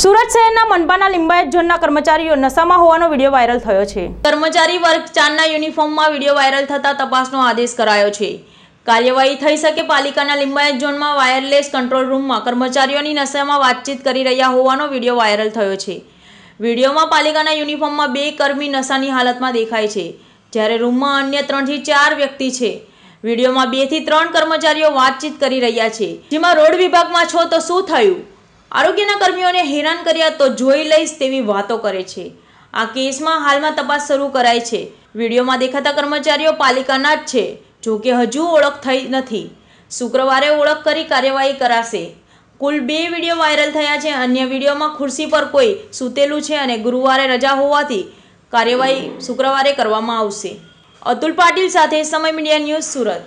સુરત શહેરના મનપાના લિંબાયત ઝોનના કર્મચારીઓ નશામાં હોવાનો વિડીયો વાયરલ થયો છે કર્મચારી વર્ગ ચારના યુનિફોર્મમાં વિડીયો વાયરલ થતા તપાસનો આદેશ કરાયો છે કાર્યવાહી થઈ શકે પાલિકાના લિંબાયત ઝોનમાં વાયરલેસ કંટ્રોલ રૂમમાં કર્મચારીઓની નશામાં વાતચીત કરી રહ્યા હોવાનો વિડીયો વાયરલ થયો છે વિડીયોમાં પાલિકાના યુનિફોર્મમાં બે કર્મી નશાની હાલતમાં દેખાય છે જ્યારે રૂમમાં અન્ય ત્રણથી ચાર વ્યક્તિ છે વિડીયોમાં બેથી ત્રણ કર્મચારીઓ વાતચીત કરી રહ્યા છે જેમાં રોડ વિભાગમાં છો તો શું થયું આરોગ્યના કર્મીઓને હેરાન કર્યા તો જોઈ લઈશ તેવી વાતો કરે છે આ કેસમાં હાલમાં તપાસ શરૂ કરાઈ છે વિડીયોમાં દેખાતા કર્મચારીઓ પાલિકાના જ છે જો કે હજુ ઓળખ થઈ નથી શુક્રવારે ઓળખ કરી કાર્યવાહી કરાશે કુલ બે વિડીયો વાયરલ થયા છે અન્ય વિડીયોમાં ખુરશી પર કોઈ સૂતેલું છે અને ગુરુવારે રજા હોવાથી કાર્યવાહી શુક્રવારે કરવામાં આવશે અતુલ પાટીલ સાથે સમય મીડિયા ન્યૂઝ સુરત